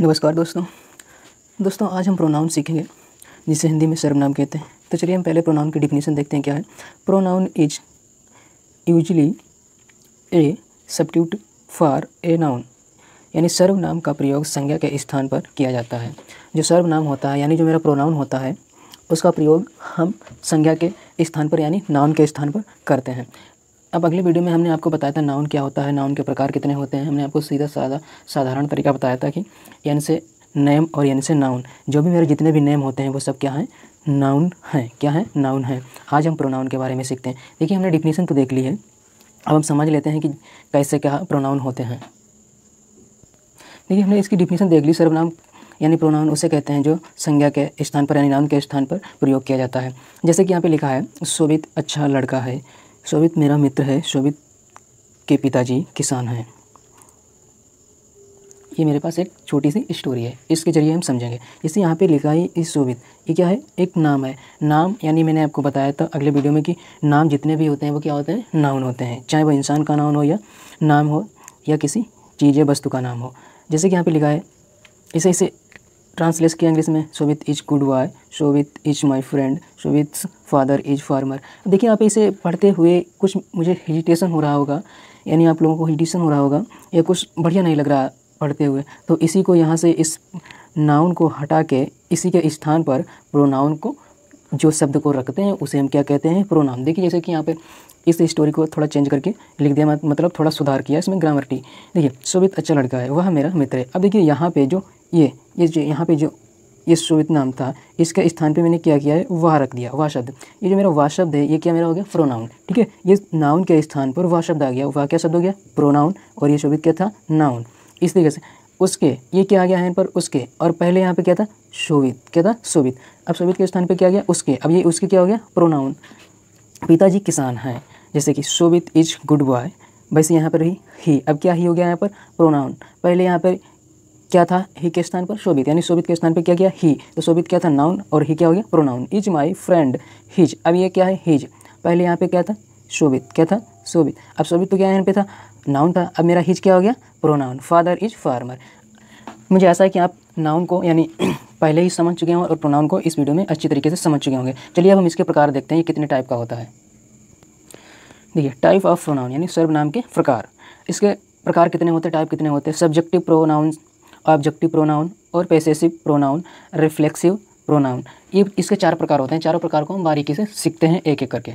नमस्कार दोस्तों दोस्तों आज हम प्रोनाउन सीखेंगे जिसे हिंदी में सर्वनाम कहते हैं तो चलिए हम पहले प्रोनाउन की डिफिनीसन देखते हैं क्या है pronoun is usually a substitute for a noun यानी सर्वनाम का प्रयोग संज्ञा के स्थान पर किया जाता है जो सर्वनाम होता है यानी जो मेरा प्रोनाउन होता है उसका प्रयोग हम संज्ञा के स्थान पर यानी नाउन के स्थान पर करते हैं अब अगले वीडियो में हमने आपको बताया था नाउन क्या होता है नाउन के प्रकार कितने होते हैं हमने आपको सीधा साधा साधारण तरीका बताया था कि एन से नेम और एन से नाउन जो भी मेरे जितने भी नेम होते हैं वो सब क्या हैं नाउन हैं क्या है नाउन हैं आज हम प्रोनाउन के बारे में सीखते हैं देखिए हमने डिफिनीसन तो देख ली है अब हम समझ लेते हैं कि कैसे क्या प्रोनाउन होते हैं देखिए हमने इसकी डिफिनीसन देख ली सर्वनाम यानी प्रोनाउन उसे कहते हैं जो संज्ञा के स्थान पर यानी नाउन के स्थान पर प्रयोग किया जाता है जैसे कि यहाँ पे लिखा है सोबित अच्छा लड़का है शोभित मेरा मित्र है शोभित के पिताजी किसान हैं ये मेरे पास एक छोटी सी स्टोरी है इसके जरिए हम समझेंगे इसे यहाँ पे लिखा है इस शोभित ये क्या है एक नाम है नाम यानी मैंने आपको बताया था अगले वीडियो में कि नाम जितने भी होते हैं वो क्या होते हैं नाउन होते हैं चाहे वो इंसान का नाउन हो या नाम हो या किसी चीज़ या वस्तु का नाम हो जैसे कि यहाँ पे लिखा है इसे इसे ट्रांसलेट किया इंग्लिश में Sovit is good boy Sovit is my friend Sovit father is farmer देखिए आप इसे पढ़ते हुए कुछ मुझे हेजिटेशन हो रहा होगा यानी आप लोगों को हेजिटेशन हो रहा होगा या कुछ बढ़िया नहीं लग रहा पढ़ते हुए तो इसी को यहाँ से इस नाउन को हटा के इसी के स्थान पर प्रोनाउन को जो शब्द को रखते हैं उसे हम क्या कहते हैं प्रोनाम देखिए जैसे कि यहाँ पे इस स्टोरी को थोड़ा चेंज करके लिख दिया मतलब थोड़ा सुधार किया इसमें ग्रामर टी देखिए शोभित अच्छा लड़का है वह मेरा मित्र है अब देखिए यहाँ पे जो ये ये जो यहाँ पे जो ये शोभित नाम था इसके स्थान पे मैंने क्या किया है वाह रख दिया वाह शब्द ये जो मेरा वाह शब्द है ये क्या मेरा हो गया प्रोनाउन ठीक है ये नाउन के स्थान पर वाह शब्द आ गया वाह क्या शब्द हो गया प्रोनाउन और ये शोभित क्या था नाउन इस तरीके से उसके ये क्या आ गया है पर उसके और पहले यहाँ पर क्या था शोभित क्या था शोभित अब शोभित के स्थान पर क्या गया उसके अब ये उसके क्या हो गया प्रोनाउन पिताजी किसान हैं जैसे कि शोभित इज गुड बॉय वैसे यहाँ पर ही ही अब क्या ही हो गया यहाँ पर प्रोनाउन पहले यहाँ पर क्या था ही के स्थान पर शोभित यानी शोभित के स्थान पर क्या किया ही तो शोभित क्या था नाउन और ही क्या हो गया pronoun is my friend his अब ये क्या है हिज पहले यहाँ पे क्या था शोभित क्या था शोभित अब शोभित तो क्या यहाँ पे था नाउन था अब मेरा हिज क्या हो गया प्रोनाउन फादर इज फार्मर मुझे ऐसा है कि आप नाउन को यानी पहले ही समझ चुके होंगे और प्रोनाउन को इस वीडियो में अच्छी तरीके से समझ चुके होंगे चलिए अब हम इसके प्रकार देखते हैं ये कितने टाइप का होता है देखिए टाइप ऑफ प्रोनाउन यानी सर्वनाम के प्रकार इसके प्रकार कितने होते हैं टाइप कितने होते हैं सब्जेक्टिव प्रोनाउन ऑब्जेक्टिव प्रोनाउन और पेसेसिव प्रोनाउन रिफ्लेक्सिव प्रोनाउन ये इसके चार प्रकार होते हैं चारों प्रकार को हम बारीकी से सीखते हैं एक एक करके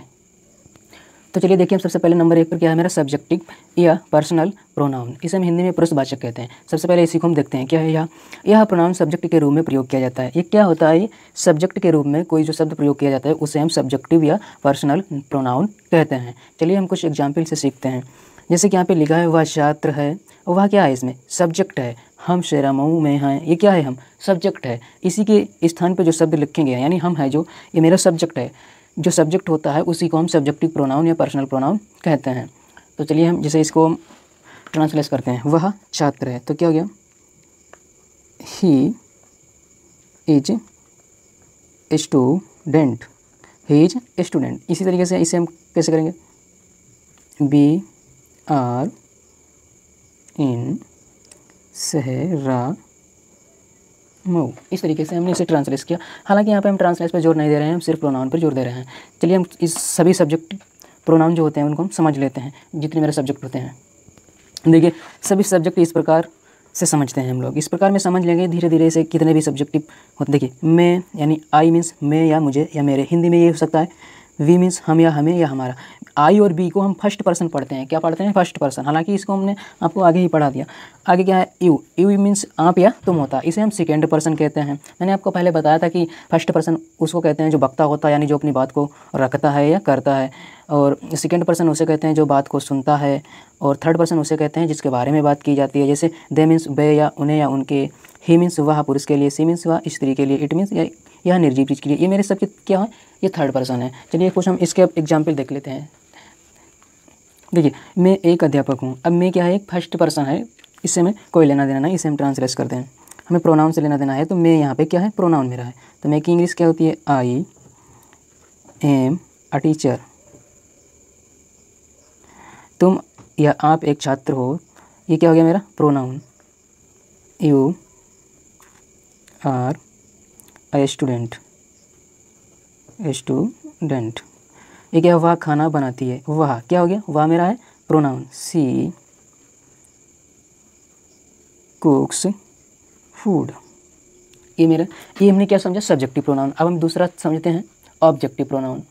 तो चलिए देखिए हम सबसे पहले नंबर एक पर क्या है मेरा सब्जेक्टिव या पर्सनल प्रोनाउन इसे हम हिंदी में पुरुषवाचक कहते हैं सबसे पहले इसी को हम देखते हैं क्या है यह यह प्रोनाउन सब्जेक्ट के रूप में प्रयोग किया जाता है ये क्या होता है सब्जेक्ट के रूप में कोई जो शब्द प्रयोग किया जाता है उसे हम सब्जेक्टिव या पर्सनल प्रोनाउन कहते हैं चलिए हम कुछ एग्जाम्पल से सीखते हैं जैसे कि यहाँ पे लिखा है वह छात्र है वह क्या है इसमें सब्जेक्ट है हम शरामऊ में हैं ये क्या है हम सब्जेक्ट है इसी के स्थान पर जो शब्द लिखेंगे यानी हम है जो ये मेरा सब्जेक्ट है जो सब्जेक्ट होता है उसी को हम सब्जेक्टिव प्रोनाउन या पर्सनल प्रोनाउन कहते हैं तो चलिए हम जैसे इसको हम ट्रांसलेट करते हैं वह छात्र है तो क्या हो गया he is student he is student इसी तरीके से इसे हम कैसे करेंगे बी आर इन सहरा मूव इस तरीके से हमने इसे ट्रांसलेस किया हालांकि यहाँ पे हम ट्रांसलेस पर जोर नहीं दे रहे हैं हम सिर्फ प्रोनाउन पर जोर दे रहे हैं चलिए हम इस सभी सब्जेक्ट प्रोनाउन जो होते हैं उनको हम समझ लेते हैं जितने मेरे सब्जेक्ट होते हैं देखिए सभी सब्जेक्ट इस प्रकार से समझते हैं हम लोग इस प्रकार में समझ लेंगे धीरे धीरे से कितने भी सब्जेक्टिव होते देखिए मैं यानी आई मीन्स मैं या मुझे या मेरे हिंदी में ये हो सकता है वी मीन्स हम या हमें या हमारा आई और बी को हम फर्स्ट पर्सन पढ़ते हैं क्या पढ़ते हैं फर्स्ट पर्सन हालांकि इसको हमने आपको आगे ही पढ़ा दिया आगे क्या है यू यू मीन्स आप या तुम होता इसे हम सेकेंड पर्सन कहते हैं मैंने आपको पहले बताया था कि फर्स्ट पर्सन उसको कहते हैं जो बक्ता होता है यानी जो अपनी बात को रखता है या करता है और सेकेंड पर्सन उसे कहते हैं जो बात को सुनता है और थर्ड पर्सन उसे कहते हैं जिसके बारे में बात की जाती है जैसे दे मीन्स बे या उन्हें या उनके ही मीन्स वह पुरुष के लिए सी मीन्स वह स्त्री के लिए इट मीन्स या यह निर्जीव चीज़ के लिए ये मेरे सबके क्या है ये थर्ड पर्सन है चलिए कुछ हम इसके अब एग्जाम्पल देख लेते हैं देखिए मैं एक अध्यापक हूँ अब मैं क्या है एक फर्स्ट पर्सन है इससे हमें कोई लेना देना नहीं इसे हम ट्रांसलेस करते हैं हमें प्रोनाउन से लेना देना है तो मैं यहाँ पे क्या है प्रोनाउन मेरा है तो मैं की इंग्लिश क्या होती है आई एम अ टीचर तुम या आप एक छात्र हो ये क्या हो गया मेरा pronoun you are student student ये क्या वह खाना बनाती है वह क्या हो गया वह मेरा है प्रोनाउन सी कुक्स फूड ये मेरा ये हमने क्या समझा सब्जेक्टिव प्रोनाउन अब हम दूसरा समझते हैं ऑब्जेक्टिव प्रोनाउन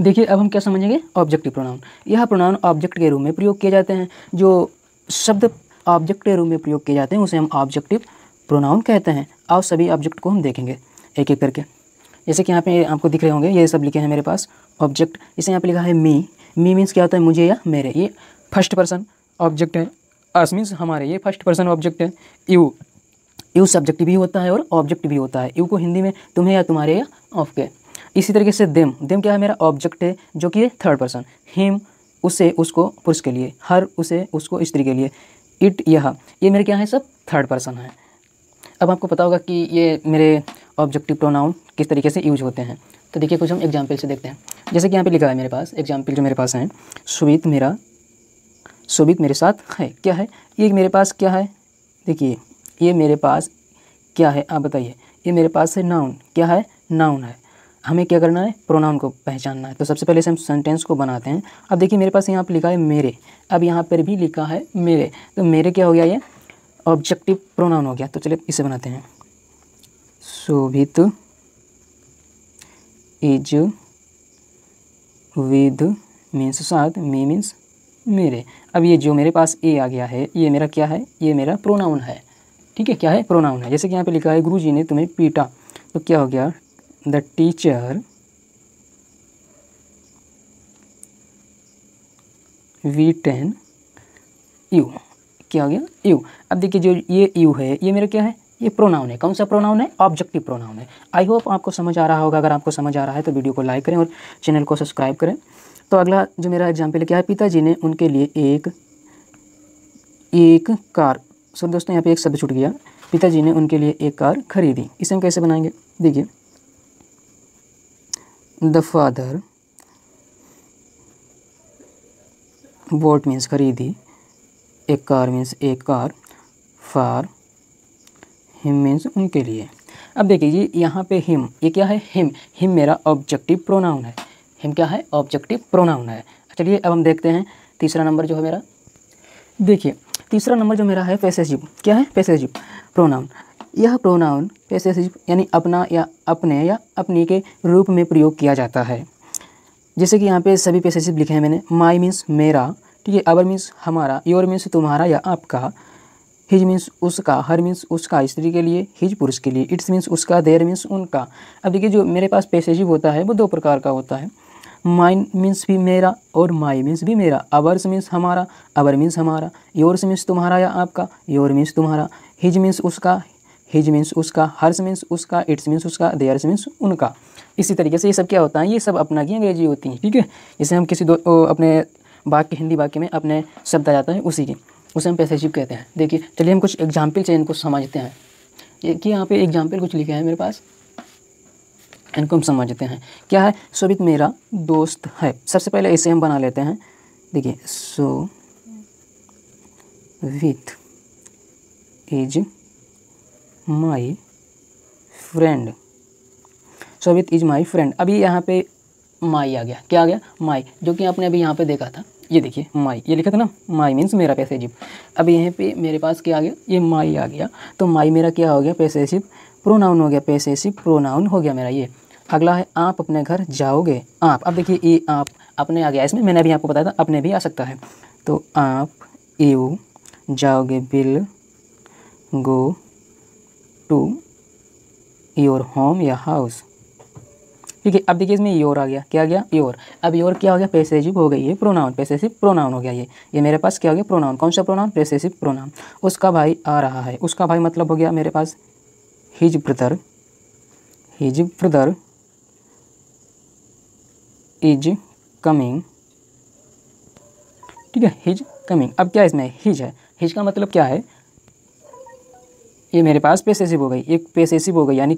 देखिए अब हम क्या समझेंगे ऑब्जेक्टिव प्रोनाउन यह प्रोनाउन ऑब्जेक्ट के रूप में प्रयोग किए जाते हैं जो शब्द ऑब्जेक्ट के रूप में प्रयोग किए जाते हैं उसे हम ऑब्जेक्टिव प्रोनाउन कहते हैं और सभी ऑब्जेक्ट को हम देखेंगे एक एक करके जैसे कि यहाँ पे आपको दिख रहे होंगे ये सब लिखे हैं मेरे पास ऑब्जेक्ट इसे यहाँ पे लिखा है मी मी मीन्स क्या होता है मुझे या मेरे ये फर्स्ट पर्सन ऑब्जेक्ट है अस मीन्स हमारे ये फर्स्ट पर्सन ऑब्जेक्ट है यू यू सब्जेक्ट भी होता है और ऑब्जेक्ट भी होता है यू को हिंदी में तुम्हें या तुम्हारे या ऑफ के इसी तरीके से देम देम क्या है मेरा ऑब्जेक्ट है जो कि है थर्ड पर्सन हिम उसे उसको पुरुष के लिए हर उसे उसको स्त्री के लिए इट यह ये मेरे क्या है सब थर्ड पर्सन है अब आपको पता होगा कि ये मेरे ऑब्जेक्टिव प्रोनाउन किस तरीके से यूज होते हैं तो देखिए कुछ हम एग्जाम्पल से देखते हैं जैसे कि यहाँ पे लिखा है मेरे पास एग्जाम्पल जो मेरे पास हैं सुमित मेरा सुमित मेरे साथ है क्या है ये मेरे पास क्या है देखिए ये मेरे पास क्या है आप बताइए ये मेरे पास है नाउन क्या है नाउन है हमें क्या करना है प्रोनाउन को पहचानना है तो सबसे पहले से हम सेंटेंस को बनाते हैं अब देखिए मेरे पास यहाँ पर लिखा है मेरे अब यहाँ पर भी लिखा है मेरे तो मेरे क्या हो गया ये ऑब्जेक्टिव प्रोनाउन हो गया तो चलिए इसे बनाते हैं शोभित इज विद मीन्स साथ मी मीन्स मेरे अब ये जो मेरे पास ए आ गया है ये मेरा क्या है ये मेरा प्रोनाउन है ठीक है क्या है प्रोनाउन है जैसे कि यहाँ पे लिखा है गुरु जी ने तुम्हें पीटा तो क्या हो गया the teacher beaten you क्या हो गया यू अब देखिए जो ये यू है ये मेरा क्या है ये प्रोनाउन है कौन सा प्रोनाउन है ऑब्जेक्टिव प्रोनाउन है आई होप आपको समझ आ रहा होगा अगर आपको समझ आ रहा है तो वीडियो को लाइक करें और चैनल को सब्सक्राइब करें तो अगला जो मेरा एग्जाम्पल क्या है पिताजी ने उनके लिए एक एक कार सो दोस्तों यहाँ पे एक शब्द छूट गया पिताजी ने उनके लिए एक कार खरीदी इसे हम कैसे बनाएंगे देखिए द फादर वोट मीन्स खरीदी एक कार मीन्स एक कार फार हिम मीन्स उनके लिए अब देखिए ये यहाँ पे हिम ये क्या है हिम हिम मेरा ऑब्जेक्टिव प्रोनाउन है हिम क्या है ऑब्जेक्टिव प्रोनाउन है चलिए अब हम देखते हैं तीसरा नंबर जो है मेरा देखिए तीसरा नंबर जो मेरा है पैसेजिव क्या है पैसेजिव प्रोनाउन यह प्रोनाउन पैसेजिव यानी अपना या अपने या अपनी के रूप में प्रयोग किया जाता है जैसे कि यहाँ पे सभी पैसेजिव लिखे हैं मैंने माई मीन्स मेरा ठीक है अवर मीन्स हमारा योर मीन्स तुम्हारा या आपका हिज मीन्स उसका हर मीन्स उसका स्त्री के लिए हिज पुरुष के लिए इट्स मीन्स उसका देर मीन्स उनका अब देखिए जो मेरे पास पैसेजिव होता है वो दो प्रकार का होता है माइन मीन्स भी मेरा और माई मीन्स भी मेरा अवर्स मीन्स हमारा अवर मीन्स हमारा योर्स मीन्स तुम्हारा या आपका योर मीन्स तुम्हारा हिज मीन्स उसका हिज मीन्स उसका हर्स मीन्स उसका इट्स मीन्स उसका देयर्स मीन्स उनका इसी तरीके से ये सब क्या होता है ये सब अपना की अंग्रेजी होती है ठीक है जैसे हम किसी दो अपने वाक्य हिंदी वाक्य में अपने शब्द आ जाता है उसी की उसे हम पैसेजिव कहते हैं देखिए चलिए हम कुछ एग्जाम्पल से इनको समझते हैं ये कि यहाँ पे एग्जाम्पल कुछ लिखा है मेरे पास इनको हम समझते हैं क्या है सोबित मेरा दोस्त है सबसे पहले ऐसे हम बना लेते हैं देखिए Sovit is my friend Sovit is my friend अभी यहाँ पे माई आ गया क्या आ गया माई जो कि आपने अभी यहाँ पे देखा था ये देखिए माई ये लिखा था ना माई मीन्स मेरा पैसे जिप अब यहाँ पे मेरे पास क्या आ गया ये माई आ गया तो माई मेरा क्या हो गया पैसे सिप प्रोनाउन हो गया पैसे सिप प्रोनाउन हो गया मेरा ये अगला है आप अपने घर जाओगे आप अब देखिए ये आप अपने आ गया इसमें मैंने अभी आपको बताया था अपने भी आ सकता है तो आप यू जाओगे will go to your home या हाउस ठीक है अब देखिए इसमें योर आ गया क्या गया योर अब योर क्या हो गया पेसेसिव हो गई है प्रोनाउन पेसेसिव प्रोनाउन हो गया ये ये मेरे पास क्या हो गया प्रोनाउन कौन सा प्रोनाउन पेसेसिव प्रोनाउन उसका भाई आ रहा है उसका भाई मतलब हो गया मेरे पास his brother his brother is coming ठीक है हिज कमिंग अब क्या इसमें हिज है हिज का मतलब क्या है ये मेरे पास पेसेसिव हो गई एक पेसेसिव हो गई यानी